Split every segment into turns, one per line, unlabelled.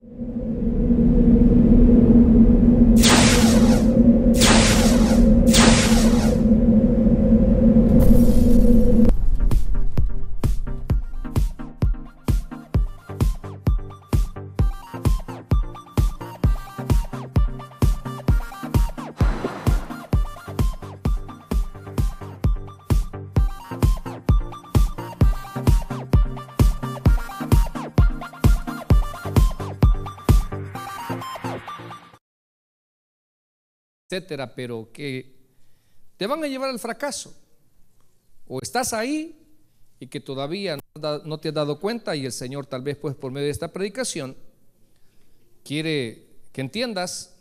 you etcétera, pero que te van a llevar al fracaso. O estás ahí y que todavía no te has dado cuenta y el Señor tal vez pues por medio de esta predicación quiere que entiendas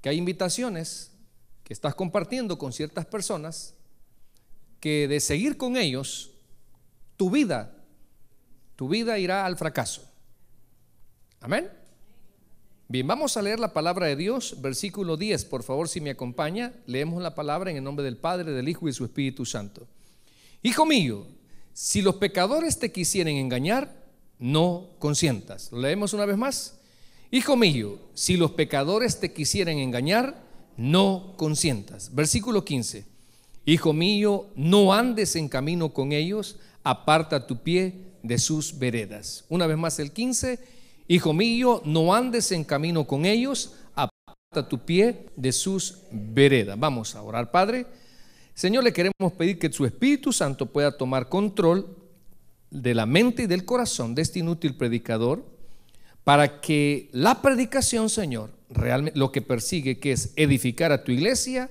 que hay invitaciones que estás compartiendo con ciertas personas que de seguir con ellos tu vida tu vida irá al fracaso. Amén. Bien, vamos a leer la palabra de Dios, versículo 10, por favor, si me acompaña, leemos la palabra en el nombre del Padre, del Hijo y de su Espíritu Santo. Hijo mío, si los pecadores te quisieren engañar, no consientas. ¿Lo leemos una vez más? Hijo mío, si los pecadores te quisieren engañar, no consientas. Versículo 15. Hijo mío, no andes en camino con ellos, aparta tu pie de sus veredas. Una vez más el 15 Hijo mío, no andes en camino con ellos, aparta tu pie de sus veredas. Vamos a orar, Padre. Señor, le queremos pedir que su Espíritu Santo pueda tomar control de la mente y del corazón de este inútil predicador, para que la predicación, Señor, realmente lo que persigue, que es edificar a tu iglesia,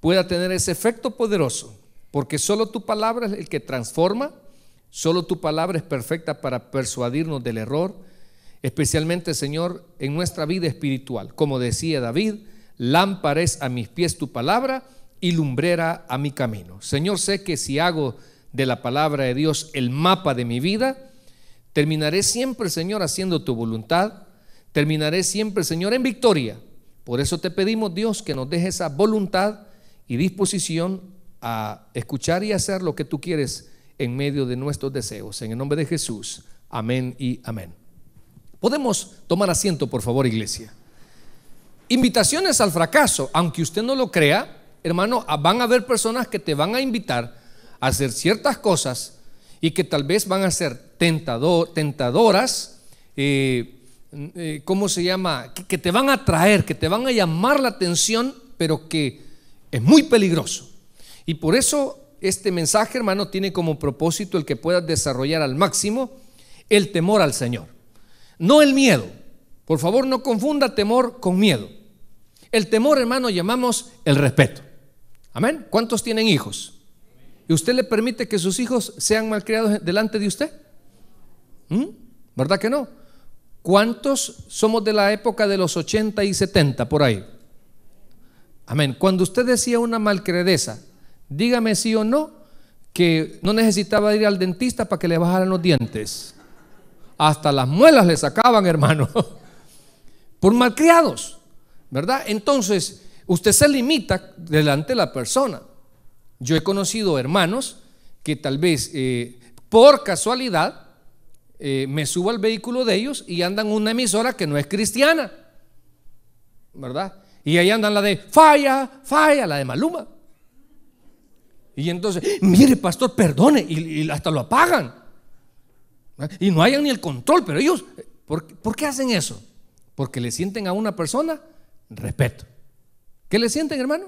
pueda tener ese efecto poderoso, porque solo tu palabra es el que transforma, solo tu palabra es perfecta para persuadirnos del error, especialmente Señor en nuestra vida espiritual. Como decía David, lámpares a mis pies tu palabra y lumbrera a mi camino. Señor, sé que si hago de la palabra de Dios el mapa de mi vida, terminaré siempre, Señor, haciendo tu voluntad, terminaré siempre, Señor, en victoria. Por eso te pedimos, Dios, que nos deje esa voluntad y disposición a escuchar y hacer lo que tú quieres en medio de nuestros deseos. En el nombre de Jesús. Amén y amén. Podemos tomar asiento, por favor, iglesia. Invitaciones al fracaso, aunque usted no lo crea, hermano, ah, van a haber personas que te van a invitar a hacer ciertas cosas y que tal vez van a ser tentadoras, eh, eh, ¿cómo se llama? que te van a atraer, que te van a llamar la atención, pero que es muy peligroso. Y por eso este mensaje, hermano, tiene como propósito el que puedas desarrollar al máximo el temor al Señor no el miedo. Por favor, no confunda temor con miedo. El temor, hermano, llamamos el respeto. Amén. ¿Cuántos tienen hijos? ¿Y usted le permite que sus hijos sean malcriados delante de usted? ¿Mm? ¿Verdad que no? ¿Cuántos somos de la época de los 80 y 70 por ahí? Amén. Cuando usted decía una malcredeza, dígame sí o no, que no necesitaba ir al dentista para que le bajaran los dientes hasta las muelas le sacaban, hermano, por malcriados, ¿verdad? Entonces, usted se limita delante de la persona. Yo he conocido hermanos que tal vez eh, por casualidad eh, me subo al vehículo de ellos y andan una emisora que no es cristiana, ¿verdad? Y ahí andan la de falla, falla, la de Maluma. Y entonces, mire, pastor, perdone, y hasta lo apagan. ¿Eh? Y no hayan ni el control, pero ellos, eh, ¿por, qué hacen eso? Porque le sienten a una persona respeto. ¿Qué le sienten, hermano?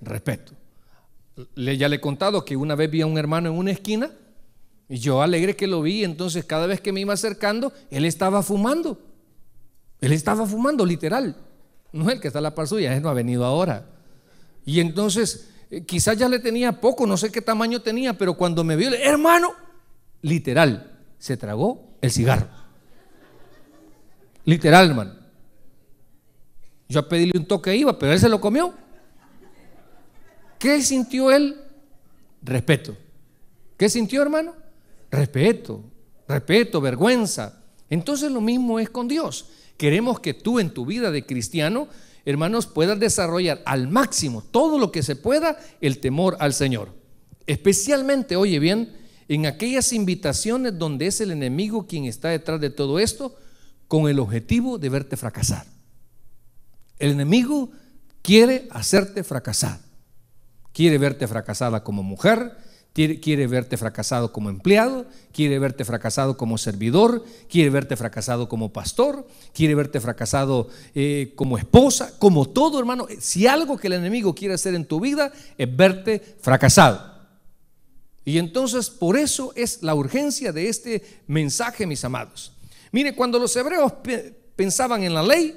Respeto. Le, ya le he contado que una vez vi a un hermano en una esquina y yo alegre que lo vi, entonces cada vez que me iba acercando, él estaba fumando. Él estaba fumando, literal. No es el que está a la par suya, él no ha venido ahora. Y entonces, eh, quizás ya le tenía poco, no sé qué tamaño tenía, pero cuando me vio, hermano, literal, se tragó el cigarro. Literal, hermano. Yo a pedirle un toque iba, pero él se lo comió. ¿Qué sintió él? Respeto. ¿Qué sintió, hermano? Respeto, respeto, vergüenza. Entonces lo mismo es con Dios. Queremos que tú en tu vida de cristiano, hermanos, puedas desarrollar al máximo todo lo que se pueda el temor al Señor. Especialmente, oye bien, en aquellas invitaciones donde es el enemigo quien está detrás de todo esto con el objetivo de verte fracasar. El enemigo quiere hacerte fracasar. Quiere verte fracasada como mujer, quiere verte fracasado como empleado, quiere verte fracasado como servidor, quiere verte fracasado como pastor, quiere verte fracasado eh, como esposa, como todo hermano. Si algo que el enemigo quiere hacer en tu vida es verte fracasado. Y entonces por eso es la urgencia de este mensaje, mis amados. Mire, cuando los hebreos pensaban en la ley,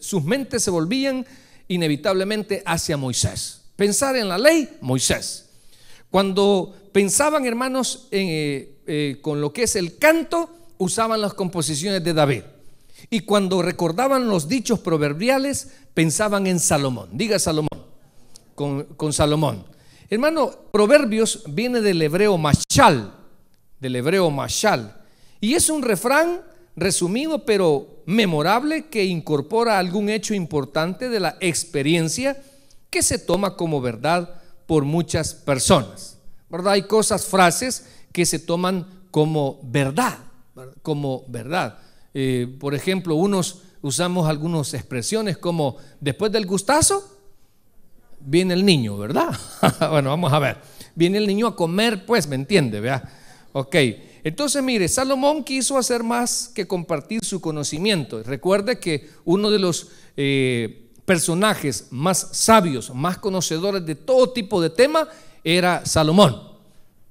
sus mentes se volvían inevitablemente hacia Moisés. Pensar en la ley, Moisés. Cuando pensaban, hermanos, eh, eh, con lo que es el canto, usaban las composiciones de David. Y cuando recordaban los dichos proverbiales, pensaban en Salomón. Diga Salomón, con Salomón. Hermano, proverbios viene del hebreo mashal, del hebreo mashal, y es un refrán resumido pero memorable que incorpora algún hecho importante de la experiencia que se toma como verdad por muchas personas. ¿Verdad? Hay cosas, frases que se toman como verdad, como verdad. Eh, por ejemplo, unos usamos algunas expresiones como después del gustazo, viene el niño, ¿verdad? bueno, vamos a ver. Viene el niño a comer, pues, ¿me entiende? vea Ok. Entonces, mire, Salomón quiso hacer más que compartir su conocimiento. Recuerde que uno de los eh, personajes más sabios, más conocedores de todo tipo de tema, era Salomón.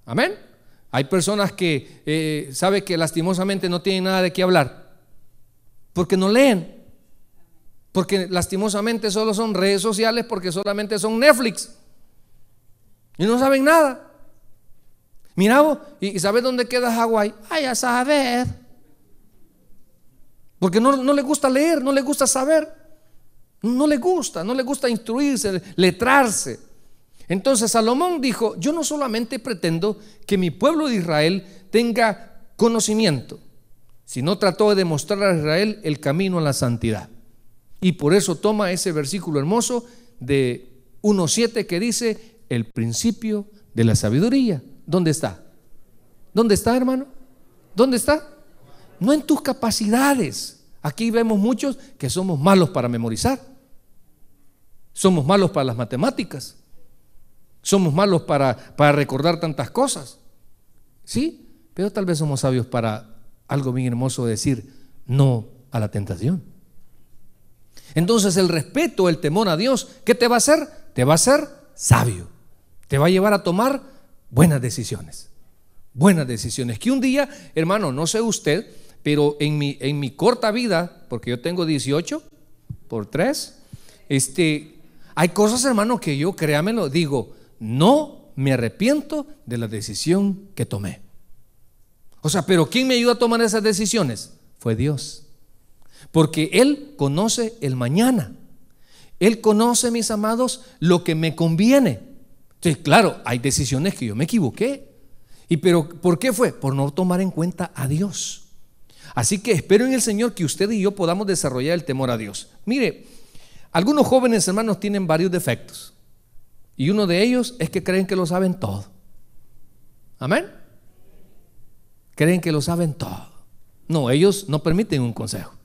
Amén. Hay personas que saben eh, sabe que lastimosamente no tienen nada de qué hablar porque no leen. Porque lastimosamente solo son redes sociales porque solamente son Netflix. Y no saben nada. Mirabo ¿y sabes dónde queda Hawái? Ay, a saber. Porque no, le gusta leer, no le gusta saber. No le gusta, no le gusta instruirse, letrarse. Entonces Salomón dijo, yo no solamente pretendo que mi pueblo de Israel tenga conocimiento, sino trató de demostrar a Israel el camino a la santidad. Y por eso toma ese versículo hermoso de 1.7 que dice, el principio de la sabiduría. ¿Dónde está? ¿Dónde está, hermano? ¿Dónde está? No en tus capacidades. Aquí vemos muchos que somos malos para memorizar. Somos malos para las matemáticas. Somos malos para, recordar tantas cosas. ¿Sí? Pero tal vez somos sabios para algo bien hermoso decir no a la tentación. Entonces el respeto, el temor a Dios, ¿qué te va a hacer? Te va a hacer sabio. Te va a llevar a tomar buenas decisiones. Buenas decisiones. Que un día, hermano, no sé usted, pero en mi, en mi corta vida, porque yo tengo 18 por 3, este, hay cosas, hermano, que yo, créamelo, digo, no me arrepiento de la decisión que tomé. O sea, pero ¿quién me ayudó a tomar esas decisiones? Fue Dios. Porque Él conoce el mañana. Él conoce, mis amados, lo que me conviene. Entonces, claro, hay decisiones que yo me equivoqué. ¿Y pero por qué fue? Por no tomar en cuenta a Dios. Así que espero en el Señor que usted y yo podamos desarrollar el temor a Dios. Mire, algunos jóvenes hermanos tienen varios defectos. Y uno de ellos es que creen que lo saben todo. Amén. Creen que lo saben todo. No, ellos no permiten un consejo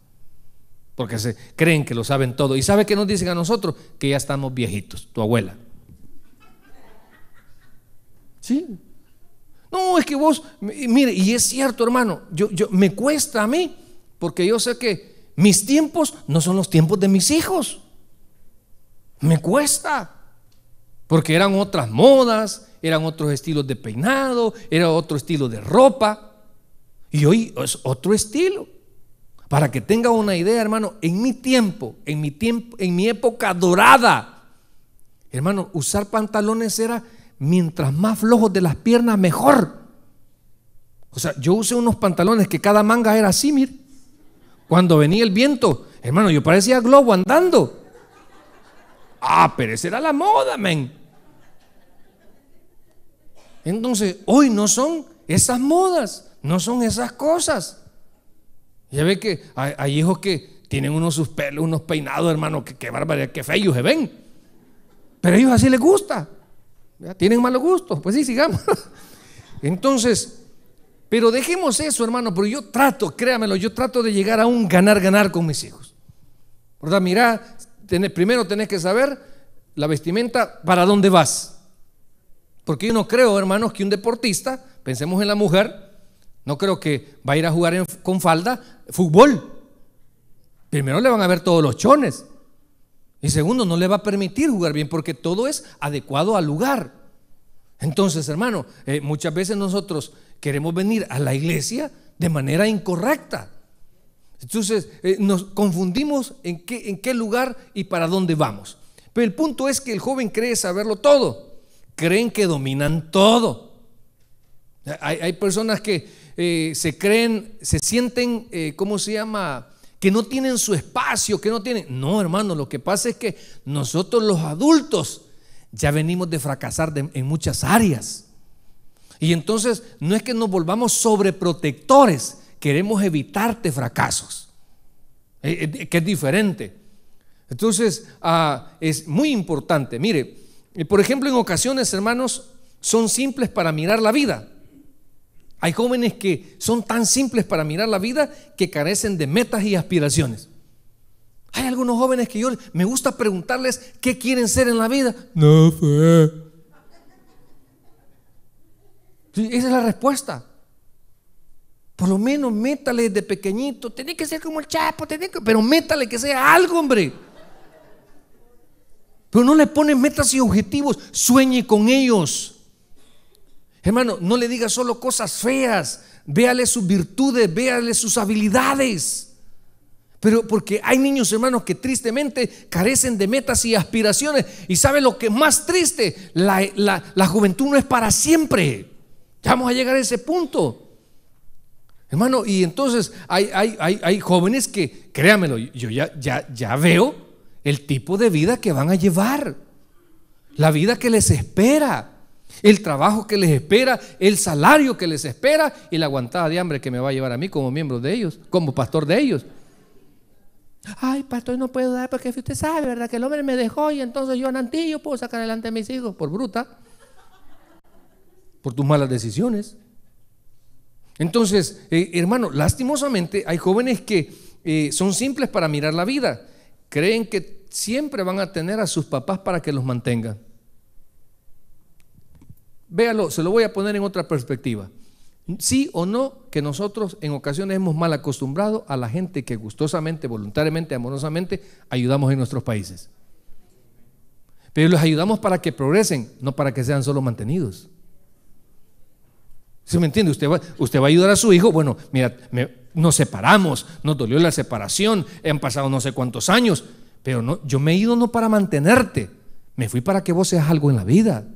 porque se creen que lo saben todo. ¿Y sabe que nos dicen a nosotros? Que ya estamos viejitos, tu abuela. ¿Sí? No, es que vos, mire, y es cierto, hermano, yo, yo, me cuesta a mí, porque yo sé que mis tiempos no son los tiempos de mis hijos. Me cuesta, porque eran otras modas, eran otros estilos de peinado, era otro estilo de ropa, y hoy es otro estilo. Para que tenga una idea, hermano, en mi tiempo, en mi tiempo, en mi época dorada, hermano, usar pantalones era mientras más flojos de las piernas, mejor. O sea, yo usé unos pantalones que cada manga era así, mir. Cuando venía el viento, hermano, yo parecía globo andando. Ah, pero esa era la moda, men. Entonces, hoy no son esas modas, no son esas cosas. Ya ve que hay, hijos que tienen unos sus pelos, unos peinados, hermano, que, que barbaridad, que feos se ¿eh? ven. Pero a ellos así les gusta. Tienen malos gusto Pues sí, sigamos. Entonces, pero dejemos eso, hermano, pero yo trato, créamelo, yo trato de llegar a un ganar-ganar con mis hijos. ¿Verdad? mira primero tenés que saber la vestimenta, para dónde vas. Porque yo no creo, hermanos, que un deportista, pensemos en la mujer, no creo que va a ir a jugar con falda fútbol. Primero le van a ver todos los chones. Y segundo, no le va a permitir jugar bien porque todo es adecuado al lugar. Entonces, hermano, eh, muchas veces nosotros queremos venir a la iglesia de manera incorrecta. Entonces, eh, nos confundimos en qué, lugar y para dónde vamos. Pero el punto es que el joven cree saberlo todo. Creen que dominan todo. hay personas que eh, se creen, se sienten, eh, ¿cómo se llama? Que no tienen su espacio, que no tienen... No, hermano, lo que pasa es que nosotros los adultos ya venimos de fracasar en muchas áreas. Y entonces no es que nos volvamos sobreprotectores, queremos evitarte fracasos, eh, que es diferente. Entonces, ah, es muy importante. Mire, por ejemplo, en ocasiones, hermanos, son simples para mirar la vida. Hay jóvenes que son tan simples para mirar la vida que carecen de metas y aspiraciones. Hay algunos jóvenes que yo me gusta preguntarles qué quieren ser en la vida. No sé. Esa es la respuesta. Por lo menos métale de pequeñito. Tiene que ser como el chapo, que... pero métale que sea algo, hombre. Pero no le pones metas y objetivos. Sueñe con ellos. Hermano, no le diga solo cosas feas, véale sus virtudes, véale sus habilidades. Pero porque hay niños hermanos que tristemente carecen de metas y aspiraciones. Y sabe lo que es más triste, la, juventud no es para siempre. Ya vamos a llegar a ese punto. Hermano, y entonces hay, jóvenes que, créamelo, yo ya, ya, ya veo el tipo de vida que van a llevar, la vida que les espera el trabajo que les espera, el salario que les espera y la aguantada de hambre que me va a llevar a mí como miembro de ellos, como pastor de ellos. Ay, pastor, no puedo dar porque usted sabe, ¿verdad? Que el hombre me dejó y entonces yo, Nantillo, puedo sacar adelante a mis hijos por bruta, por tus malas decisiones. Entonces, eh, hermano, lastimosamente hay jóvenes que eh, son simples para mirar la vida. Creen que siempre van a tener a sus papás para que los mantengan. Véalo, se lo voy a poner en otra perspectiva. Sí o no, que nosotros en ocasiones hemos mal acostumbrado a la gente que gustosamente, voluntariamente, amorosamente ayudamos en nuestros países. Pero los ayudamos para que progresen, no para que sean solo mantenidos. ¿se me entiende? Usted va, usted va a ayudar a su hijo. Bueno, mira, nos separamos, nos dolió la separación, han pasado no sé cuántos años, pero no, yo me he ido no para mantenerte, me fui para que vos seas algo en la vida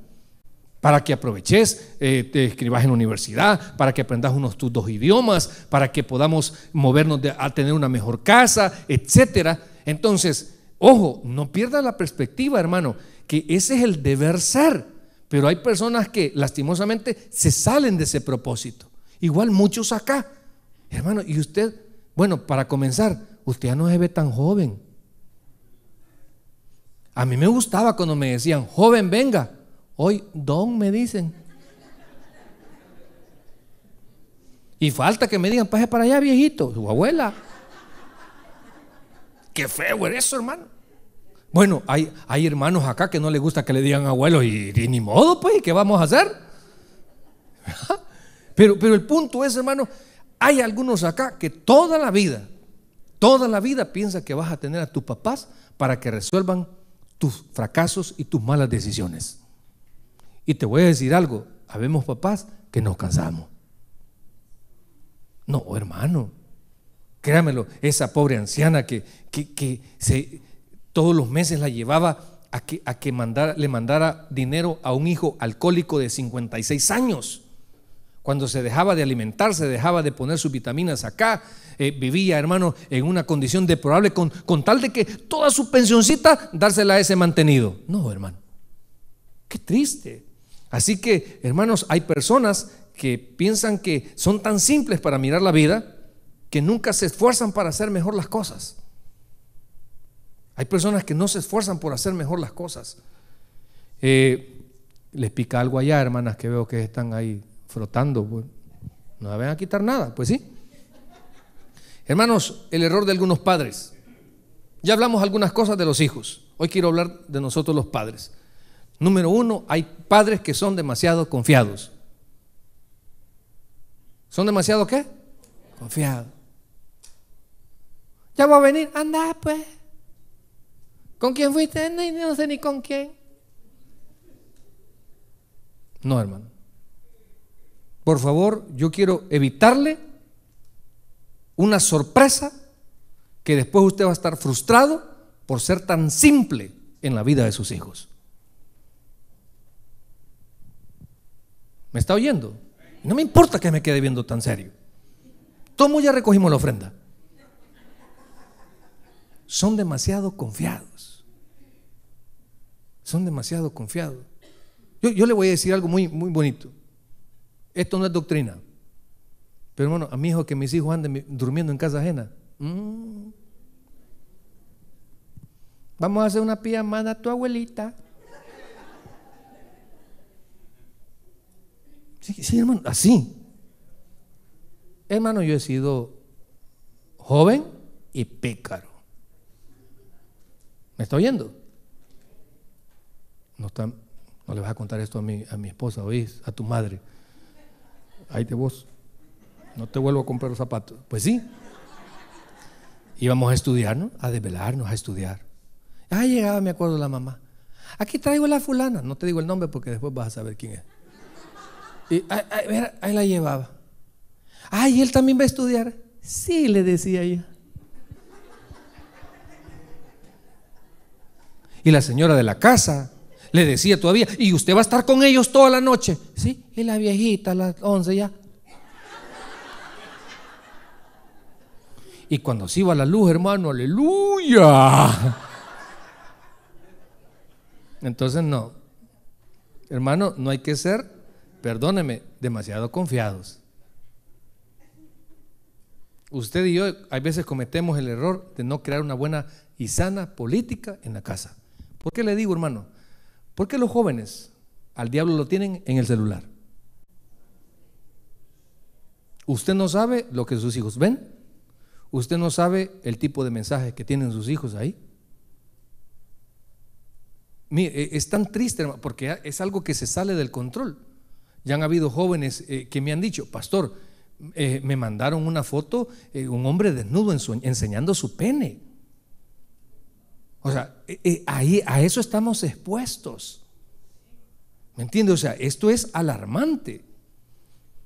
para que aproveches, eh, te escribas en la universidad, para que aprendas unos tus dos idiomas, para que podamos movernos a tener una mejor casa, etc. Entonces, ojo, no pierdas la perspectiva, hermano, que ese es el deber ser. Pero hay personas que lastimosamente se salen de ese propósito. Igual muchos acá. Hermano, y usted, bueno, para comenzar, usted ya no se ve tan joven. A mí me gustaba cuando me decían, joven, venga. Hoy, don, me dicen. Y falta que me digan, pase para allá, viejito, su abuela. Qué feo eres eso, hermano. Bueno, hay, hermanos acá que no les gusta que le digan abuelo y, ni modo, pues, ¿y qué vamos a hacer? Pero, pero el punto es, hermano, hay algunos acá que toda la vida, toda la vida piensa que vas a tener a tus papás para que resuelvan tus fracasos y tus malas decisiones. Y te voy a decir algo, habemos papás que nos cansamos. No, hermano, créamelo, esa pobre anciana que, que, todos los meses la llevaba a que, a que le mandara dinero a un hijo alcohólico de 56 años. Cuando se dejaba de alimentarse, dejaba de poner sus vitaminas acá, eh, vivía, hermano, en una condición deplorable con, con tal de que toda su pensioncita dársela a ese mantenido. No, hermano. Qué triste. Así que, hermanos, hay personas que piensan que son tan simples para mirar la vida que nunca se esfuerzan para hacer mejor las cosas. Hay personas que no se esfuerzan por hacer mejor las cosas. Eh, les pica algo allá, hermanas, que veo que están ahí frotando. no me van a quitar nada, pues sí. Hermanos, el error de algunos padres. Ya hablamos algunas cosas de los hijos. Hoy quiero hablar de nosotros los padres. Número uno, hay padres que son demasiado confiados. ¿Son demasiado qué? Confiados. Ya va a venir, anda pues. ¿Con quién fuiste? No, sé ni con quién. No, hermano. Por favor, yo quiero evitarle una sorpresa que después usted va a estar frustrado por ser tan simple en la vida de sus hijos. ¿Me está oyendo? No me importa que me quede viendo tan serio. Tomo ya recogimos la ofrenda. Son demasiado confiados. Son demasiado confiados. Yo, le voy a decir algo muy, muy bonito. Esto no es doctrina. Pero bueno a mi hijo que mis hijos anden durmiendo en casa ajena. Mm. Vamos a hacer una pijamada a tu abuelita. Sí, hermano, así. Hermano, yo he sido joven y pícaro. ¿Me está oyendo? No, le vas a contar esto a mi, esposa, oís, a tu madre. Ahí te vos. No te vuelvo a comprar los zapatos. Pues sí. Íbamos a estudiarnos, a desvelarnos, a estudiar. Ah, llegaba, me acuerdo, la mamá. Aquí traigo la fulana. No te digo el nombre porque después vas a saber quién es ahí la llevaba. Ay, él también va a estudiar. Sí, le decía ella. Y la señora de la casa le decía todavía, y usted va a estar con ellos toda la noche. Sí, y la viejita a las 11 ya. Y cuando se iba la luz, hermano, aleluya. Entonces no. Hermano, no hay que ser perdóneme, demasiado confiados. Usted y yo a veces cometemos el error de no crear una buena y sana política en la casa. ¿Por qué le digo, hermano? Porque los jóvenes al diablo lo tienen en el celular. Usted no sabe lo que sus hijos ven. Usted no sabe el tipo de mensaje que tienen sus hijos ahí. Mire, es tan triste porque es algo que se sale del control. Ya han habido jóvenes eh, que me han dicho, pastor, eh, me mandaron una foto, eh, un hombre desnudo enseñando su pene. O sea, ahí, a eso estamos expuestos. ¿Me entiendes? O sea, esto es alarmante.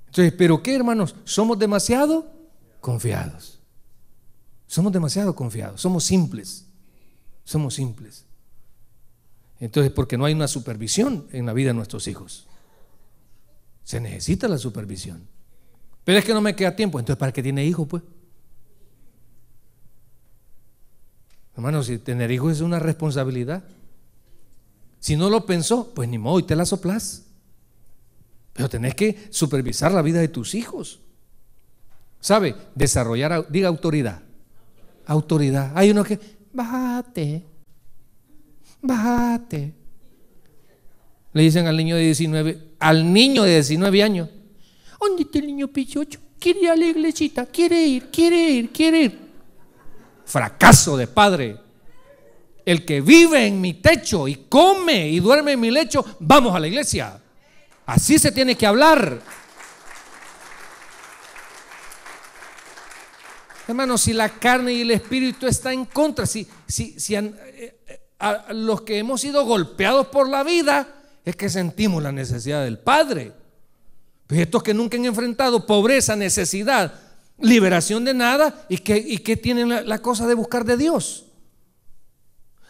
Entonces, ¿pero qué, hermanos? Somos demasiado confiados. Somos demasiado confiados, somos simples. Somos simples. Entonces, porque no hay una supervisión en la vida de nuestros hijos. Se necesita la supervisión. Pero es que no me queda tiempo, entonces ¿para qué tiene hijos, pues? Hermano, si tener hijos es una responsabilidad. Si no lo pensó, pues ni modo, y te la soplas. Pero tenés que supervisar la vida de tus hijos. ¿Sabe? Desarrollar, diga autoridad. Autoridad. Hay uno que, bájate, bájate. Le dicen al niño de 19, al niño de 19 años, ¿dónde está el niño pichocho? Quiere ir a la iglesita, quiere ir, quiere ir, quiere ir. Fracaso de padre. El que vive en mi techo y come y duerme en mi lecho, vamos a la iglesia. Así se tiene que hablar. Hermano, si la carne y el espíritu están en contra, si, si, si eh, eh, a los que hemos sido golpeados por la vida, es que sentimos la necesidad del Padre. Pues estos que nunca han enfrentado pobreza, necesidad, liberación de nada, y que, tienen la, cosa de buscar de Dios.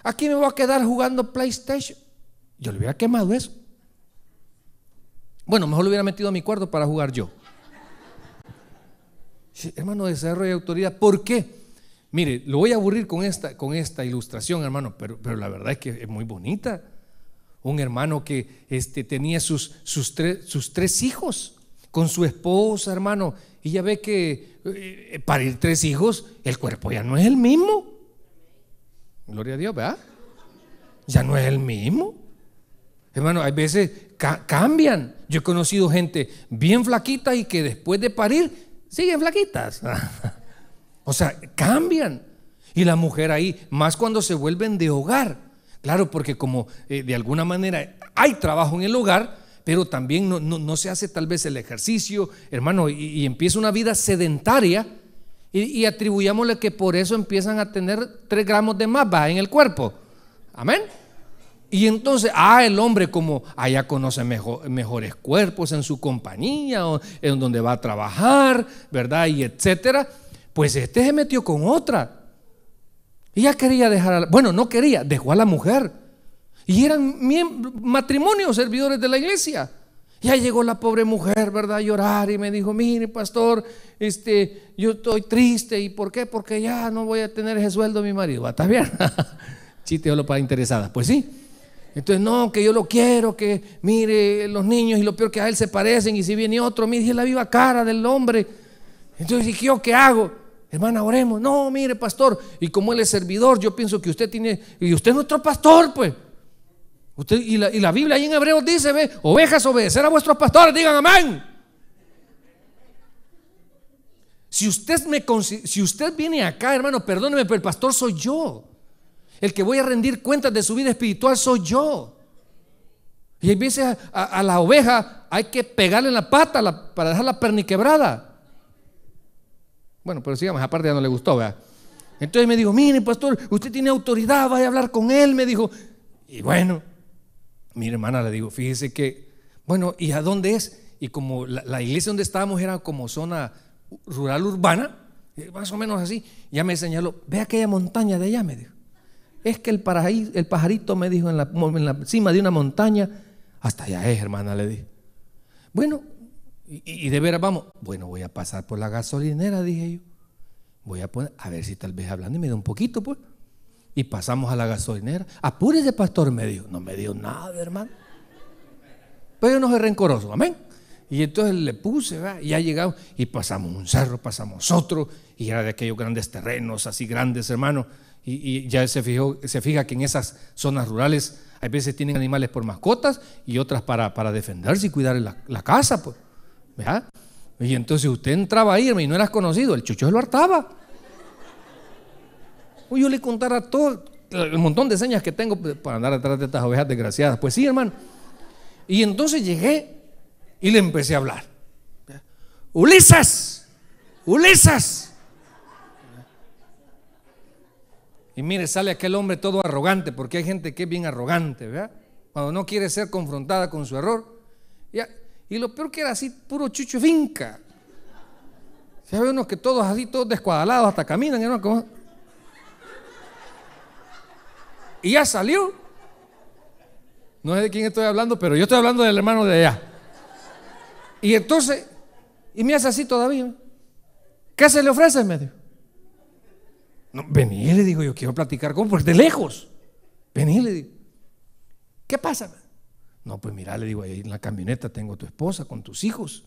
Aquí me voy a quedar jugando PlayStation. Yo le hubiera quemado eso. Bueno, mejor lo hubiera metido a mi cuarto para jugar yo. hermano, desarrollo y autoridad. ¿Por qué? Mire, lo voy a aburrir con esta, con esta ilustración, hermano, pero, pero la verdad es que es muy bonita un hermano que este, tenía sus, sus, tres hijos con su esposa, hermano, y ya ve que eh, para ir tres hijos, el cuerpo ya no es el mismo. Gloria a Dios, ¿verdad? Ya no es el mismo. Hermano, hay veces cambian. Yo he conocido gente bien flaquita y que después de parir siguen flaquitas. o sea, cambian. Y la mujer ahí, más cuando se vuelven de hogar. Claro, porque como eh, de alguna manera hay trabajo en el hogar, pero también no, se hace tal vez el ejercicio, hermano, y, empieza una vida sedentaria y, y, atribuyámosle que por eso empiezan a tener tres gramos de más en el cuerpo. Amén. Y entonces, ah, el hombre como allá conoce mejores cuerpos en su compañía, o en donde va a trabajar, ¿verdad? Y etcétera. Pues este se metió con otra ya quería dejar a la, bueno, no quería, dejó a la mujer. Y eran matrimonios, servidores de la iglesia. Ya llegó la pobre mujer, ¿verdad? A llorar y me dijo, mire, pastor, este, yo estoy triste. ¿Y por qué? Porque ya no voy a tener ese sueldo mi marido. Ah, está bien? Chiste lo para interesadas. Pues sí. Entonces, no, que yo lo quiero, que mire, los niños y lo peor que a él se parecen y si viene otro, mire, la viva cara del hombre. Entonces, dije yo qué hago? Hermana, oremos. No, mire, pastor. Y como él es servidor, yo pienso que usted tiene. Y usted es nuestro pastor, pues. Usted, y, la, Biblia ahí en Hebreos dice: ve, ovejas, obedecer a vuestros pastores. Digan amén. Si usted, me, si usted viene acá, hermano, perdóneme, pero el pastor soy yo. El que voy a rendir cuentas de su vida espiritual soy yo. Y él a, la oveja hay que pegarle la pata la, para dejarla perniquebrada. Bueno, pero sigamos, aparte ya no le gustó, ¿verdad? Entonces me dijo, mire, pastor, usted tiene autoridad, vaya a hablar con él, me dijo. Y bueno, mi hermana le digo, fíjese que, bueno, ¿y a dónde es? Y como la, iglesia donde estábamos era como zona rural urbana, eh, más o menos así, ya me señaló, ve aquella montaña de allá, me dijo. Es que el, paraíso, el pajarito me dijo en la, en la cima de una montaña, hasta allá es, hermana, le dije. Bueno, y, de veras, vamos, bueno, voy a pasar por la gasolinera, dije yo. Voy a poner, a ver si tal vez hablando y me dio un poquito, pues. Y pasamos a la gasolinera. Apúrese, pastor, me dijo. No me dio nada, hermano. Pero yo no soy rencoroso, amén. Y entonces le puse, ¿verdad? y ya llegamos, y pasamos un cerro, pasamos otro, y era de aquellos grandes terrenos, así grandes, hermano. Y, ya se, fijó, se fija que en esas zonas rurales hay veces tienen animales por mascotas y otras para, para defenderse y cuidar la casa, pues. Y entonces usted entraba irme y no eras conocido, el chucho se lo hartaba. Uy yo le contara todo el montón de señas que tengo para andar detrás de estas ovejas desgraciadas. Pues sí, hermano. Y entonces llegué y le empecé a hablar. Ulises, Ulises. Y mire, sale aquel hombre todo arrogante, porque hay gente que es bien arrogante, ¿verdad? Cuando no quiere ser confrontada con su error, y lo peor que era así, puro chucho finca. se ve unos que todos así, todos descuadalados, hasta caminan, Y ya salió. No sé de quién estoy hablando, pero yo estoy hablando del hermano de allá. Y entonces, y me hace así todavía. ¿Qué se le ofrece? en medio? No, vení, le digo, yo quiero platicar con porque de lejos. Vení, le digo. ¿Qué pasa? No, pues mira, le digo, ahí en la camioneta tengo a tu esposa con tus hijos.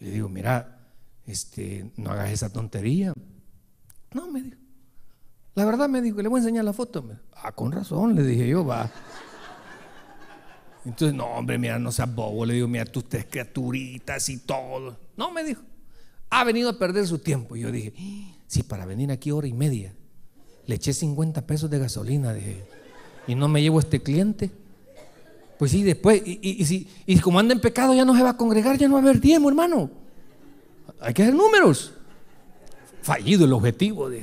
le digo, mira, este, no hagas esa tontería. No, me dijo. La verdad me dijo, le voy a enseñar la foto. ah, con razón, le dije yo, va. Entonces, no, hombre, mira, no seas bobo. Le digo, mira, tú, tres criaturitas y todo. No, me dijo, ha venido a perder su tiempo. Y yo dije, si para venir aquí hora y media le eché 50 pesos de gasolina, dije, y no me llevo este cliente. Pues sí, después, y, si, y como anda en pecado ya no se va a congregar, ya no va a haber diezmo, hermano. Hay que hacer números. Fallido el objetivo. De,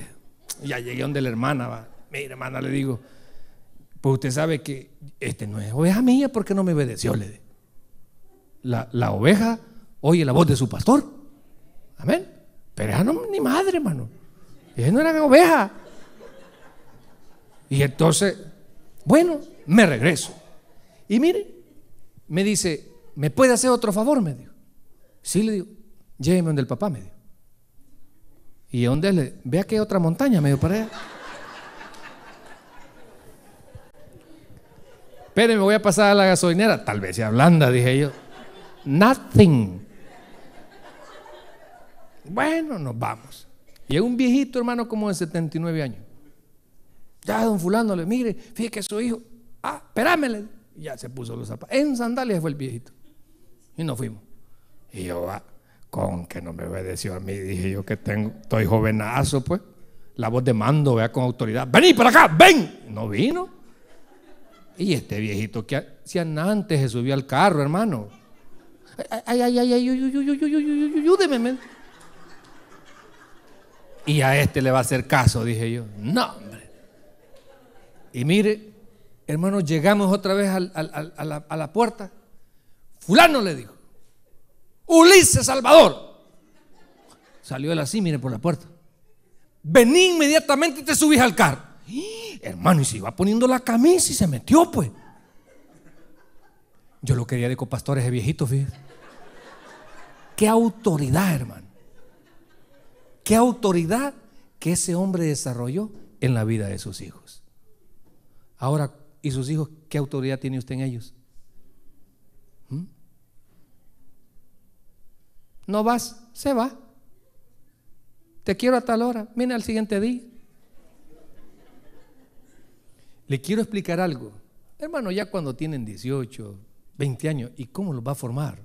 ya llegué donde la hermana va. Mira, hermana, le digo, pues usted sabe que este no es oveja mía porque no me obedeció, le la, la, oveja oye la voz de su pastor. Amén. Pero esa no, ni madre, hermano. ellas no era oveja. Y entonces, bueno, me regreso. Y mire, me dice, ¿me puede hacer otro favor? Me dijo. Sí, le digo, lléveme donde el papá, me dijo. ¿Y dónde le? Vea que hay otra montaña, medio para allá. me voy a pasar a la gasolinera. Tal vez sea blanda, dije yo. Nothing. Bueno, nos vamos. Llega un viejito, hermano, como de 79 años. Ya, don fulano, le mire, fíjese que su hijo. Ah, espérame, ya se puso los zapatos. En sandalias fue el viejito. Y nos fuimos. Y yo, ah, con que no me obedeció a mí, dije yo que tengo, estoy jovenazo, pues. La voz de mando, vea con autoridad. Vení para acá, ven. No vino. Y este viejito que si antes se subió al carro, hermano. Ay, ay, ay, ay, ayúdeme. Y a este le va a hacer caso, dije yo. No, hombre. Y mire, Hermano, llegamos otra vez a, la, puerta. Fulano le dijo. Ulises Salvador. Salió él así, mire, por la puerta. Vení inmediatamente y te subís al carro. hermano, y se iba poniendo la camisa y se metió, pues. Yo lo quería de copastores de viejitos, fíjate. Qué autoridad, hermano. Qué autoridad que ese hombre desarrolló en la vida de sus hijos. Ahora, y sus hijos, ¿qué autoridad tiene usted en ellos? ¿Mm? No vas, se va. Te quiero a tal hora, mira al siguiente día. Le quiero explicar algo. Hermano, ya cuando tienen 18, 20 años, ¿y cómo los va a formar?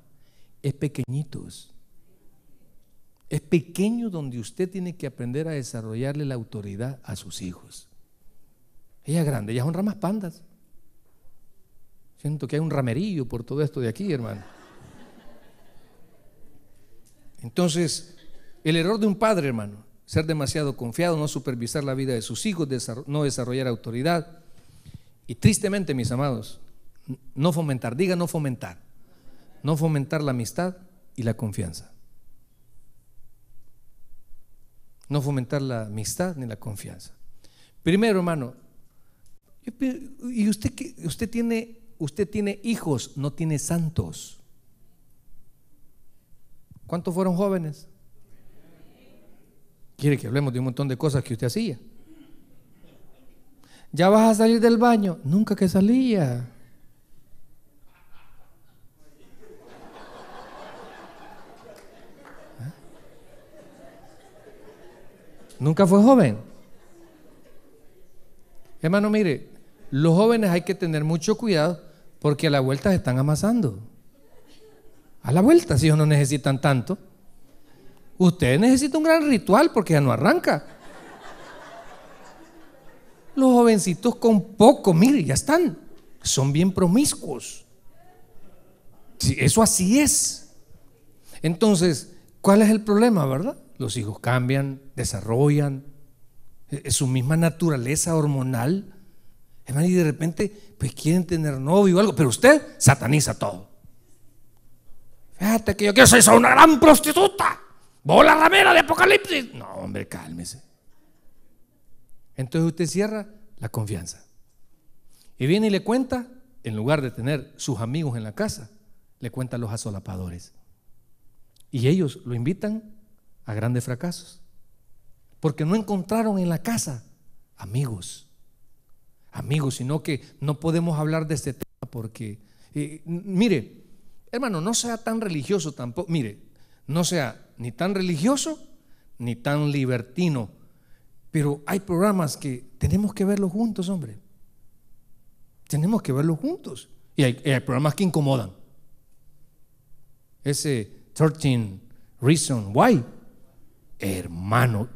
Es pequeñitos. Es pequeño donde usted tiene que aprender a desarrollarle la autoridad a sus hijos. Ella es grande, ya son ramas pandas. Siento que hay un ramerillo por todo esto de aquí, hermano. Entonces, el error de un padre, hermano, ser demasiado confiado, no supervisar la vida de sus hijos, no desarrollar autoridad. Y tristemente, mis amados, no fomentar, diga no fomentar, no fomentar la amistad y la confianza. No fomentar la amistad ni la confianza. Primero, hermano, ¿y usted, qué? usted tiene usted tiene hijos, no tiene santos. ¿Cuántos fueron jóvenes? Quiere que hablemos de un montón de cosas que usted hacía. ¿Ya vas a salir del baño? Nunca que salía. ¿Ah? Nunca fue joven. Hermano, mire, los jóvenes hay que tener mucho cuidado porque a la vuelta se están amasando. A la vuelta, si ellos no necesitan tanto. Usted necesita un gran ritual porque ya no arranca. Los jovencitos con poco, mire, ya están. Son bien promiscuos. eso así es. Entonces, ¿cuál es el problema, verdad? Los hijos cambian, desarrollan, es su misma naturaleza hormonal y de repente, pues quieren tener novio o algo, pero usted sataniza todo. Fíjate que yo quiero ser una gran prostituta. Bola ramera de Apocalipsis. No, hombre, cálmese. Entonces usted cierra la confianza. Y viene y le cuenta, en lugar de tener sus amigos en la casa, le cuenta a los asolapadores. Y ellos lo invitan a grandes fracasos. Porque no encontraron en la casa amigos amigos, sino que no podemos hablar de este tema porque, eh, mire, hermano, no sea tan religioso tampoco, mire, no sea ni tan religioso ni tan libertino, pero hay programas que tenemos que verlos juntos, hombre. Tenemos que verlos juntos. Y hay, programas que incomodan. Ese 13 Reason Why, hermano.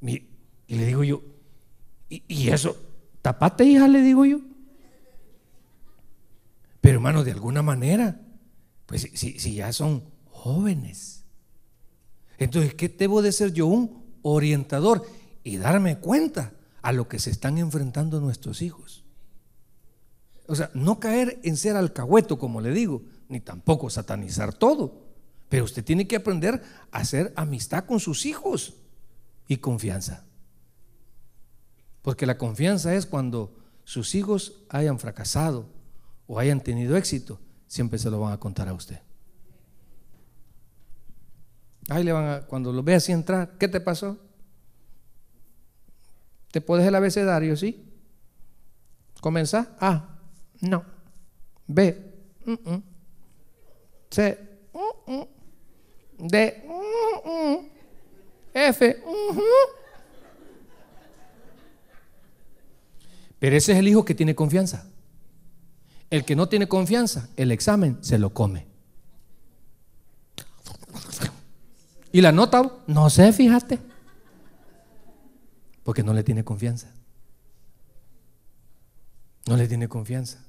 Y, le digo yo, y eso, Tapate, hija, le digo yo. Pero hermano, de alguna manera, pues si, si ya son jóvenes, entonces, ¿qué debo de ser yo? Un orientador y darme cuenta a lo que se están enfrentando nuestros hijos. O sea, no caer en ser alcahueto, como le digo, ni tampoco satanizar todo. Pero usted tiene que aprender a hacer amistad con sus hijos y confianza. Porque la confianza es cuando sus hijos hayan fracasado o hayan tenido éxito, siempre se lo van a contar a usted. Ahí le van a, cuando lo ve así entrar, ¿qué te pasó? ¿Te puedes el abecedario, sí? comienza A, no. B, mm, mm. C, mm, D, F, Pero ese es el hijo que tiene confianza. El que no tiene confianza, el examen se lo come. ¿Y la nota? No sé, fíjate. Porque no le tiene confianza. No le tiene confianza.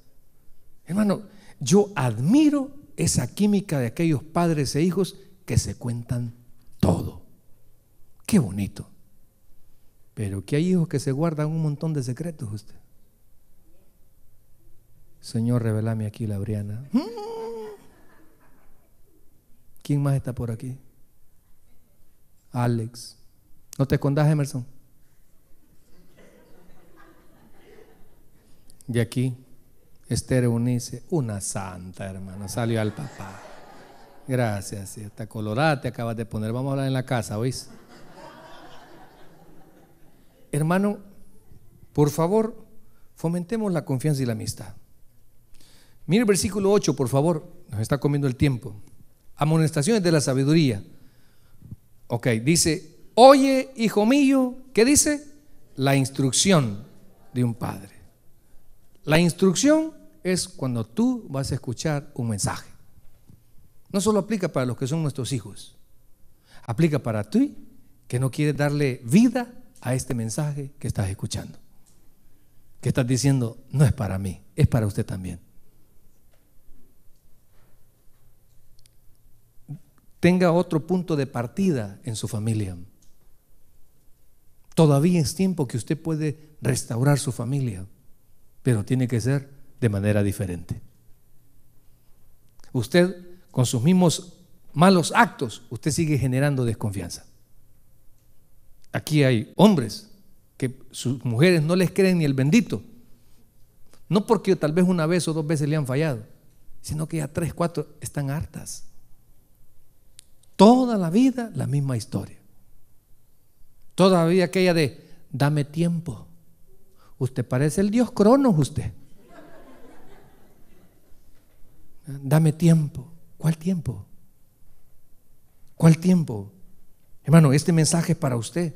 Hermano, yo admiro esa química de aquellos padres e hijos que se cuentan todo. Qué bonito. Pero que hay hijos que se guardan un montón de secretos usted. Señor, revelame aquí la Briana. Mm. ¿Quién más está por aquí? Alex. No te escondas, Emerson. Y aquí, Esther Eunice una santa, hermano, salió al papá. Gracias, Esta colorada te acabas de poner. Vamos a hablar en la casa, ¿oís? hermano, por favor, fomentemos la confianza y la amistad. Mire el versículo 8, por favor, nos está comiendo el tiempo. Amonestaciones de la sabiduría. Ok, dice, oye, hijo mío, ¿qué dice? La instrucción de un padre. La instrucción es cuando tú vas a escuchar un mensaje. No solo aplica para los que son nuestros hijos, aplica para ti que no quieres darle vida a este mensaje que estás escuchando. Que estás diciendo, no es para mí, es para usted también. tenga otro punto de partida en su familia. Todavía es tiempo que usted puede restaurar su familia, pero tiene que ser de manera diferente. Usted, con sus mismos malos actos, usted sigue generando desconfianza. Aquí hay hombres que sus mujeres no les creen ni el bendito. No porque tal vez una vez o dos veces le han fallado, sino que ya tres, cuatro están hartas. Toda la vida la misma historia. Toda la vida aquella de, dame tiempo. Usted parece el dios Cronos, usted. Dame tiempo. ¿Cuál tiempo? ¿Cuál tiempo? Hermano, este mensaje es para usted.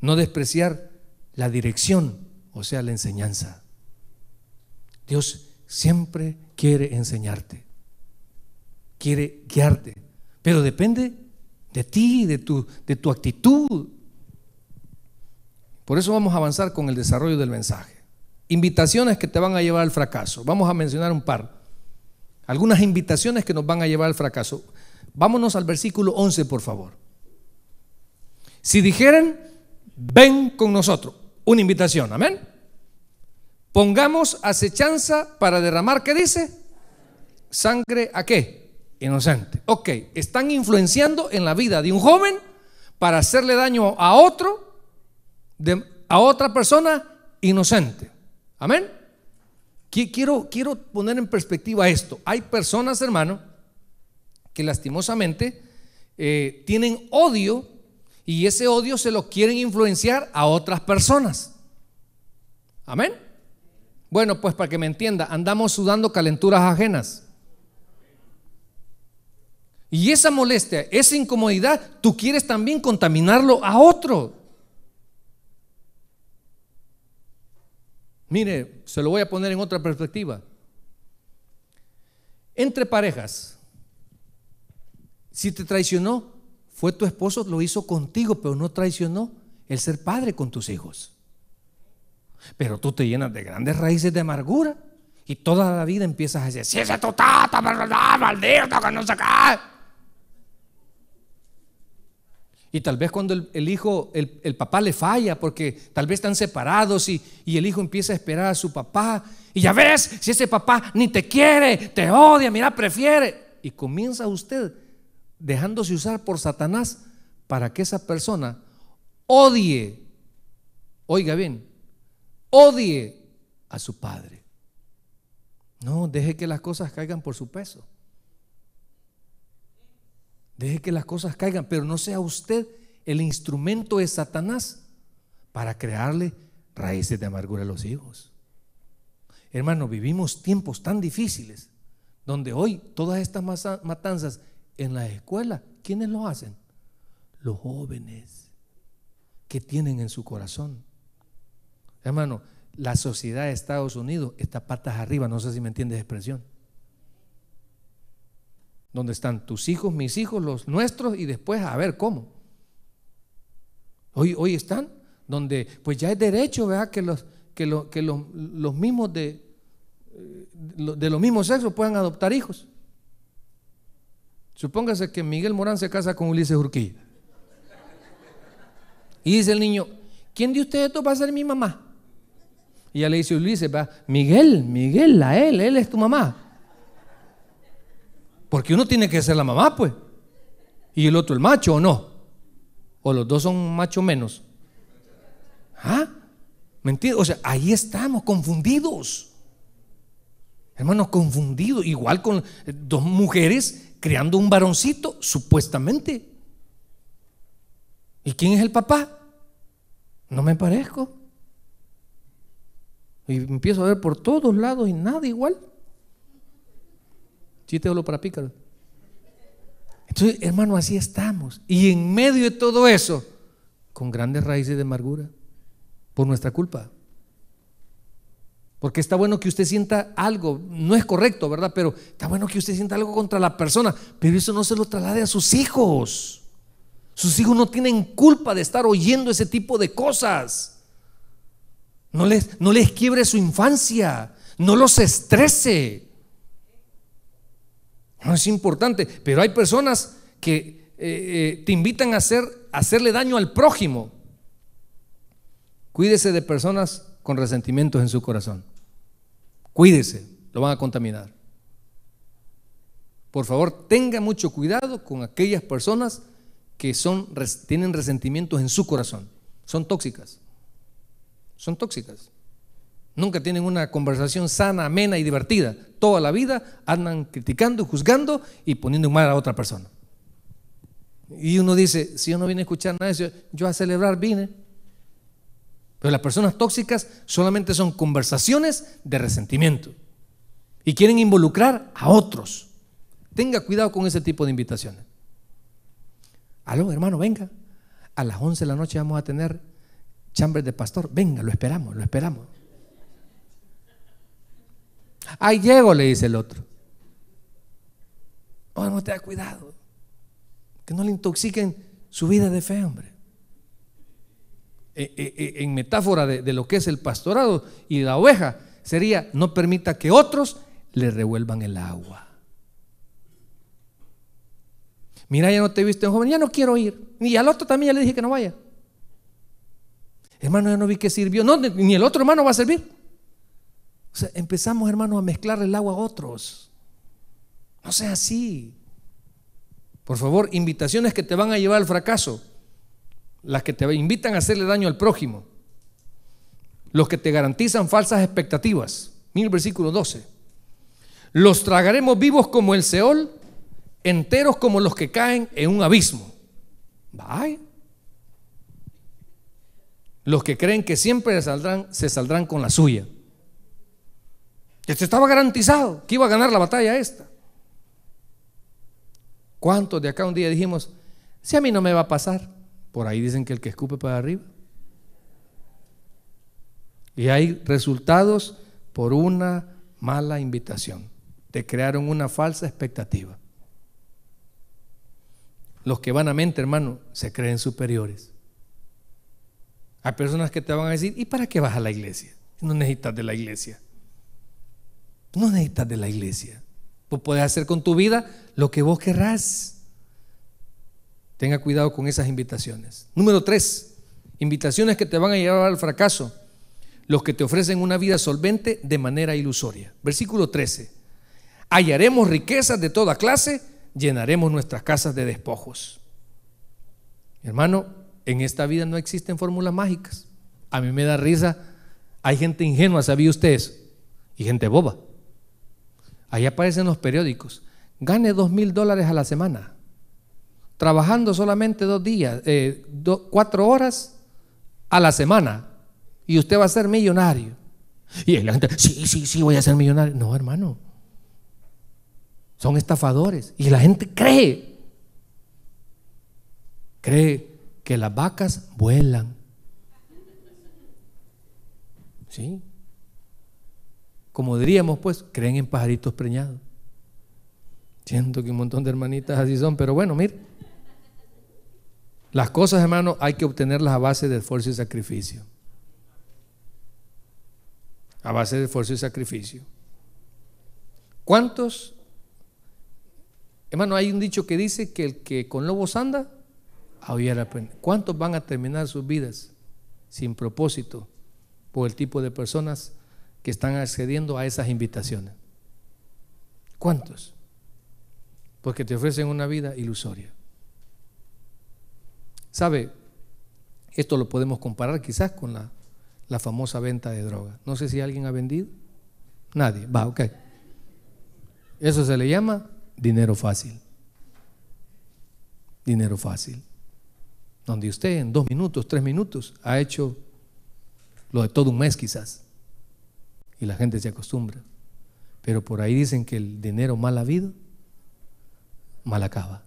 No despreciar la dirección, o sea, la enseñanza. Dios siempre quiere enseñarte, quiere guiarte pero depende de ti, de tu, de tu actitud. Por eso vamos a avanzar con el desarrollo del mensaje. Invitaciones que te van a llevar al fracaso. Vamos a mencionar un par. Algunas invitaciones que nos van a llevar al fracaso. Vámonos al versículo 11, por favor. Si dijeran, ven con nosotros. Una invitación, amén. Pongamos acechanza para derramar, ¿qué dice? Sangre a qué? inocente. Ok, están influenciando en la vida de un joven para hacerle daño a otro, de, a otra persona inocente. Amén. Quiero, quiero poner en perspectiva esto. Hay personas, hermano, que lastimosamente eh, tienen odio y ese odio se lo quieren influenciar a otras personas. Amén. Bueno, pues para que me entienda, andamos sudando calenturas ajenas. Y esa molestia, esa incomodidad, tú quieres también contaminarlo a otro. Mire, se lo voy a poner en otra perspectiva. Entre parejas, si te traicionó, fue tu esposo, lo hizo contigo, pero no traicionó el ser padre con tus hijos. Pero tú te llenas de grandes raíces de amargura y toda la vida empiezas a decir, si ese tu tata, maldito, que no se cae. Y tal vez cuando el, hijo, el, papá le falla porque tal vez están separados y, y, el hijo empieza a esperar a su papá. Y ya ves, si ese papá ni te quiere, te odia, mira, prefiere. Y comienza usted dejándose usar por Satanás para que esa persona odie, oiga bien, odie a su padre. No, deje que las cosas caigan por su peso. Deje que las cosas caigan, pero no sea usted el instrumento de Satanás para crearle raíces de amargura a los hijos. Hermano, vivimos tiempos tan difíciles donde hoy todas estas matanzas en la escuela, ¿quiénes lo hacen? Los jóvenes que tienen en su corazón. Hermano, la sociedad de Estados Unidos está patas arriba, no sé si me entiendes la expresión donde están tus hijos, mis hijos, los nuestros y después a ver cómo. Hoy, hoy están donde pues ya es derecho, Que los, que, que los, mismos de, eh, de los mismos sexos puedan adoptar hijos. Supóngase que Miguel Morán se casa con Ulises Urquilla. Y dice el niño, ¿quién de ustedes dos va a ser mi mamá? Y ya le dice Ulises, va, Miguel, Miguel, la él, él es tu mamá. Porque uno tiene que ser la mamá, pues. Y el otro el macho, ¿o no? O los dos son macho menos. ¿Ah? ¿Mentira? O sea, ahí estamos, confundidos. Hermanos, confundidos. Igual con dos mujeres creando un varoncito, supuestamente. ¿Y quién es el papá? No me parezco. Y empiezo a ver por todos lados y nada igual te solo para pícaro, Entonces, hermano, así estamos. Y en medio de todo eso, con grandes raíces de amargura, por nuestra culpa. Porque está bueno que usted sienta algo, no es correcto, ¿verdad? Pero está bueno que usted sienta algo contra la persona, pero eso no se lo traslade a sus hijos. Sus hijos no tienen culpa de estar oyendo ese tipo de cosas. No les, no les quiebre su infancia, no los estrese. No es importante, pero hay personas que eh, eh, te invitan a, hacer, hacerle daño al prójimo. Cuídese de personas con resentimientos en su corazón. Cuídese, lo van a contaminar. Por favor, tenga mucho cuidado con aquellas personas que son, tienen resentimientos en su corazón. Son tóxicas. Son tóxicas. Nunca tienen una conversación sana, amena y divertida. Toda la vida andan criticando, juzgando y poniendo en mal a otra persona. Y uno dice, si yo no vine a escuchar nada, yo a celebrar vine. Pero las personas tóxicas solamente son conversaciones de resentimiento. Y quieren involucrar a otros. Tenga cuidado con ese tipo de invitaciones. Aló, hermano, venga. A las 11 de la noche vamos a tener chambres de pastor. Venga, lo esperamos, lo esperamos. Ahí llego, le dice el otro. Oh, no te da cuidado. Que no le intoxiquen su vida de fe, hombre. E, e, e, en metáfora de, lo que es el pastorado y la oveja, sería no permita que otros le revuelvan el agua. Mira, ya no te he visto en joven, ya no quiero ir. Y al otro también ya le dije que no vaya. Hermano, ya no vi que sirvió. No, ni el otro hermano va a servir empezamos, hermanos, a mezclar el agua a otros. No sea así. Por favor, invitaciones que te van a llevar al fracaso. Las que te invitan a hacerle daño al prójimo. Los que te garantizan falsas expectativas. mil versículo 12. Los tragaremos vivos como el Seol, enteros como los que caen en un abismo. Bye. Los que creen que siempre saldrán, se saldrán con la suya. Esto estaba garantizado que iba a ganar la batalla esta. ¿Cuántos de acá un día dijimos, si a mí no me va a pasar? Por ahí dicen que el que escupe para arriba. Y hay resultados por una mala invitación. Te crearon una falsa expectativa. Los que van a mente, hermano, se creen superiores. Hay personas que te van a decir, ¿y para qué vas a la iglesia? No necesitas de la iglesia. No necesitas de la iglesia. Tú puedes hacer con tu vida lo que vos querrás. Tenga cuidado con esas invitaciones. Número tres, invitaciones que te van a llevar al fracaso. Los que te ofrecen una vida solvente de manera ilusoria. Versículo 13. Hallaremos riquezas de toda clase, llenaremos nuestras casas de despojos. Hermano, en esta vida no existen fórmulas mágicas. A mí me da risa. Hay gente ingenua, ¿sabía eso Y gente boba Ahí aparecen los periódicos. Gane dos mil dólares a la semana. Trabajando solamente dos días, eh, cuatro horas a la semana. Y usted va a ser millonario. Y la gente, sí, sí, sí, voy a ser millonario. No, hermano. Son estafadores. Y la gente cree. Cree que las vacas vuelan. ¿Sí? Como diríamos, pues, creen en pajaritos preñados. Siento que un montón de hermanitas así son, pero bueno, mire. Las cosas, hermano, hay que obtenerlas a base de esfuerzo y sacrificio. A base de esfuerzo y sacrificio. ¿Cuántos? Hermano, hay un dicho que dice que el que con lobos anda, aullar ¿Cuántos van a terminar sus vidas sin propósito por el tipo de personas que están accediendo a esas invitaciones? ¿Cuántos? Porque te ofrecen una vida ilusoria. ¿Sabe? Esto lo podemos comparar quizás con la, la famosa venta de drogas. No sé si alguien ha vendido. Nadie. Va, ok. Eso se le llama dinero fácil. Dinero fácil. Donde usted en dos minutos, tres minutos, ha hecho lo de todo un mes quizás y la gente se acostumbra. Pero por ahí dicen que el dinero mal habido, mal acaba.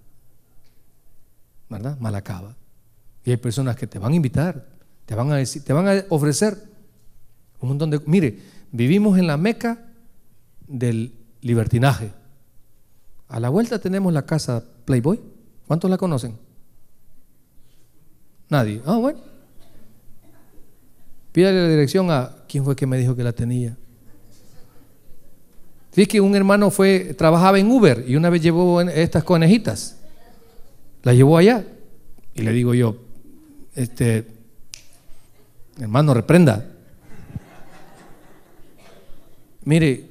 ¿Verdad? Mal acaba. Y hay personas que te van a invitar, te van a decir, te van a ofrecer un montón de. Mire, vivimos en la meca del libertinaje. A la vuelta tenemos la casa Playboy. ¿Cuántos la conocen? Nadie. Ah, bueno. Pídale la dirección a quién fue que me dijo que la tenía. Fíjate que un hermano trabajaba en Uber y una vez llevó estas conejitas. las llevó allá. Y le digo yo, este, hermano, reprenda. Mire,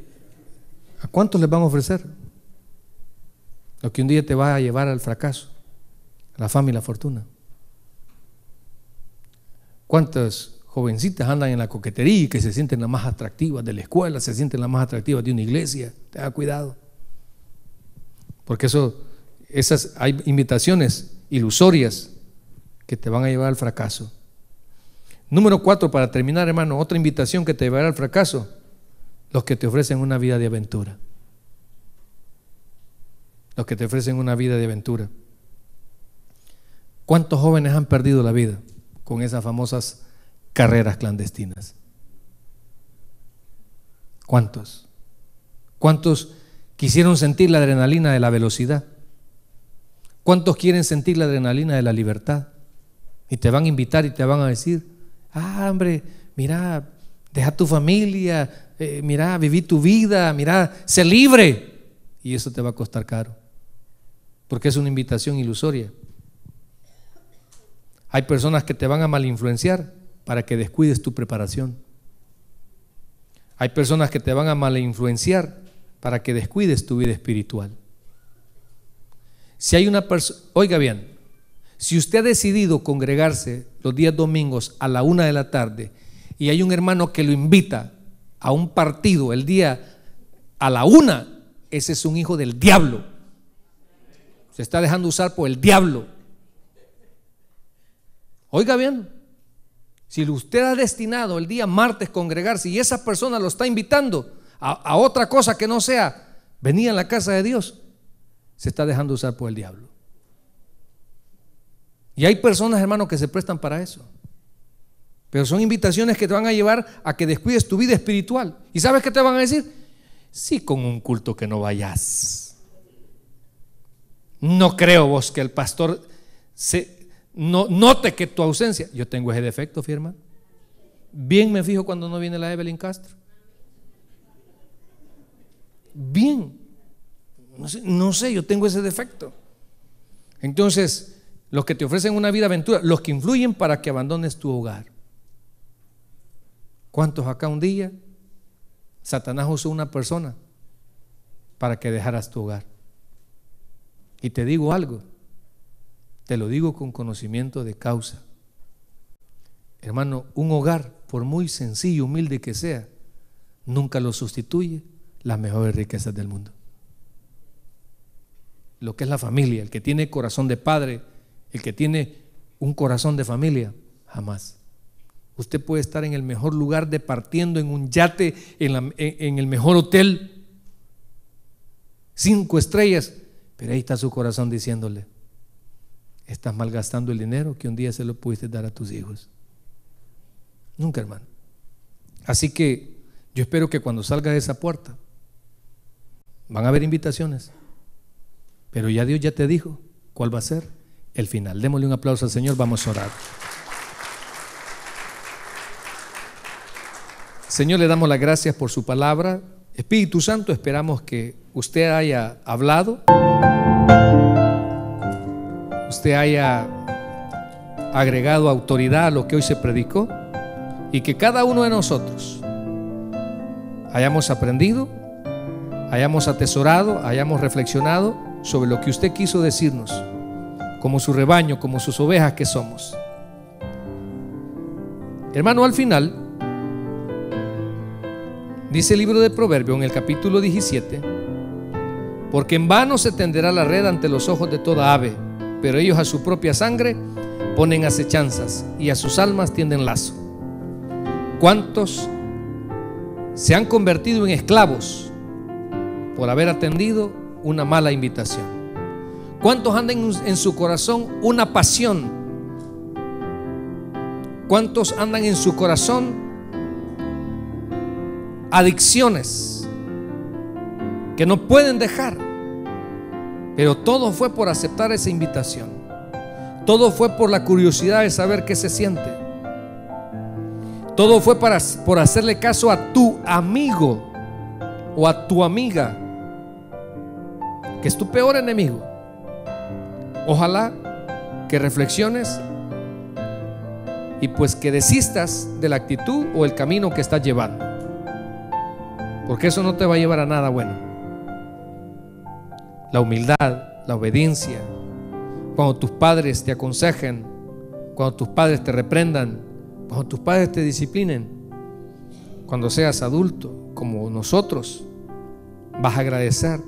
¿a cuántos les van a ofrecer? Lo que un día te va a llevar al fracaso, a la fama y la fortuna. ¿Cuántos? jovencitas andan en la coquetería y que se sienten las más atractivas de la escuela, se sienten las más atractivas de una iglesia. Te Tenga cuidado. Porque eso, esas hay invitaciones ilusorias que te van a llevar al fracaso. Número cuatro, para terminar, hermano, otra invitación que te llevará al fracaso, los que te ofrecen una vida de aventura. Los que te ofrecen una vida de aventura. ¿Cuántos jóvenes han perdido la vida con esas famosas carreras clandestinas? ¿Cuántos? ¿Cuántos quisieron sentir la adrenalina de la velocidad? ¿Cuántos quieren sentir la adrenalina de la libertad? Y te van a invitar y te van a decir, ah, hombre, mira, deja tu familia, eh, mira, viví tu vida, mira, sé libre. Y eso te va a costar caro, porque es una invitación ilusoria. Hay personas que te van a malinfluenciar para que descuides tu preparación. Hay personas que te van a influenciar para que descuides tu vida espiritual. Si hay una persona, oiga bien, si usted ha decidido congregarse los días domingos a la una de la tarde y hay un hermano que lo invita a un partido el día a la una, ese es un hijo del diablo. Se está dejando usar por el diablo. Oiga bien, si usted ha destinado el día martes congregarse y esa persona lo está invitando a, otra cosa que no sea venir a la casa de Dios, se está dejando usar por el diablo. Y hay personas, hermanos, que se prestan para eso. Pero son invitaciones que te van a llevar a que descuides tu vida espiritual. ¿Y sabes qué te van a decir? Sí, con un culto que no vayas. No creo vos que el pastor se, no, note que tu ausencia, yo tengo ese defecto, firma. Bien me fijo cuando no viene la Evelyn Castro. Bien. No sé, no sé, yo tengo ese defecto. Entonces, los que te ofrecen una vida aventura, los que influyen para que abandones tu hogar. ¿Cuántos acá un día? Satanás usó una persona para que dejaras tu hogar. Y te digo algo, te lo digo con conocimiento de causa. Hermano, un hogar, por muy sencillo y humilde que sea, nunca lo sustituye las mejores riquezas del mundo. Lo que es la familia, el que tiene corazón de padre, el que tiene un corazón de familia, jamás. Usted puede estar en el mejor lugar departiendo en un yate, en, en el mejor hotel, cinco estrellas, pero ahí está su corazón diciéndole, estás malgastando el dinero que un día se lo pudiste dar a tus hijos. Nunca, hermano. Así que yo espero que cuando salga de esa puerta, van a haber invitaciones. Pero ya Dios ya te dijo cuál va a ser el final. Démosle un aplauso al Señor, vamos a orar. Señor, le damos las gracias por su palabra. Espíritu Santo, esperamos que usted haya hablado usted haya agregado autoridad a lo que hoy se predicó y que cada uno de nosotros hayamos aprendido, hayamos atesorado, hayamos reflexionado sobre lo que usted quiso decirnos, como su rebaño, como sus ovejas que somos. Hermano, al final, dice el libro de Proverbio en el capítulo 17, porque en vano se tenderá la red ante los ojos de toda ave pero ellos a su propia sangre ponen acechanzas y a sus almas tienden lazo. ¿Cuántos se han convertido en esclavos por haber atendido una mala invitación? ¿Cuántos andan en su corazón una pasión? ¿Cuántos andan en su corazón adicciones que no pueden dejar? Pero todo fue por aceptar esa invitación. Todo fue por la curiosidad de saber qué se siente. Todo fue para, por hacerle caso a tu amigo o a tu amiga, que es tu peor enemigo. Ojalá que reflexiones y pues que desistas de la actitud o el camino que estás llevando. Porque eso no te va a llevar a nada bueno la humildad, la obediencia, cuando tus padres te aconsejen, cuando tus padres te reprendan, cuando tus padres te disciplinen, cuando seas adulto como nosotros, vas a agradecer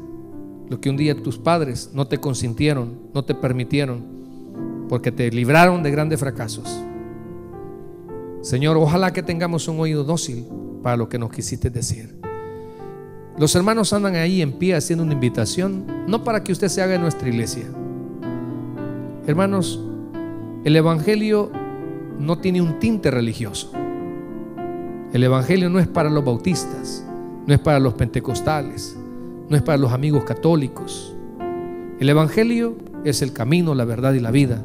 lo que un día tus padres no te consintieron, no te permitieron, porque te libraron de grandes fracasos. Señor, ojalá que tengamos un oído dócil para lo que nos quisiste decir. Los hermanos andan ahí en pie haciendo una invitación, no para que usted se haga en nuestra iglesia. Hermanos, el Evangelio no tiene un tinte religioso. El Evangelio no es para los bautistas, no es para los pentecostales, no es para los amigos católicos. El Evangelio es el camino, la verdad y la vida,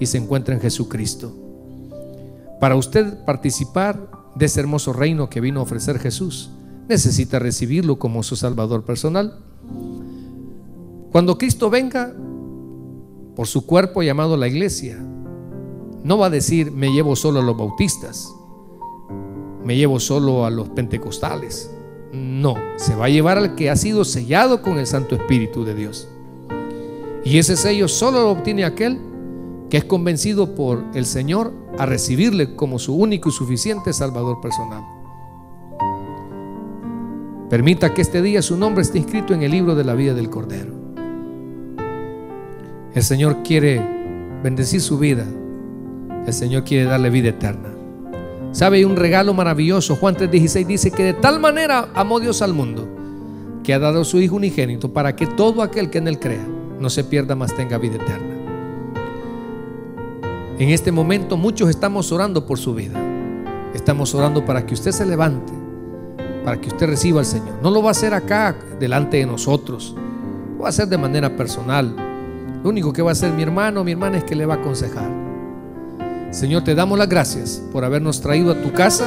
y se encuentra en Jesucristo. Para usted participar de ese hermoso reino que vino a ofrecer Jesús, necesita recibirlo como su Salvador personal. Cuando Cristo venga por su cuerpo llamado la iglesia, no va a decir me llevo solo a los bautistas, me llevo solo a los pentecostales. No, se va a llevar al que ha sido sellado con el Santo Espíritu de Dios. Y ese sello solo lo obtiene aquel que es convencido por el Señor a recibirle como su único y suficiente Salvador personal. Permita que este día su nombre esté inscrito en el libro de la vida del Cordero. El Señor quiere bendecir su vida. El Señor quiere darle vida eterna. ¿Sabe? Hay un regalo maravilloso. Juan 3:16 dice que de tal manera amó Dios al mundo que ha dado a su Hijo unigénito para que todo aquel que en él crea no se pierda más tenga vida eterna. En este momento muchos estamos orando por su vida. Estamos orando para que usted se levante para que usted reciba al Señor. No lo va a hacer acá delante de nosotros, lo va a hacer de manera personal. Lo único que va a hacer mi hermano mi hermana es que le va a aconsejar. Señor, te damos las gracias por habernos traído a tu casa.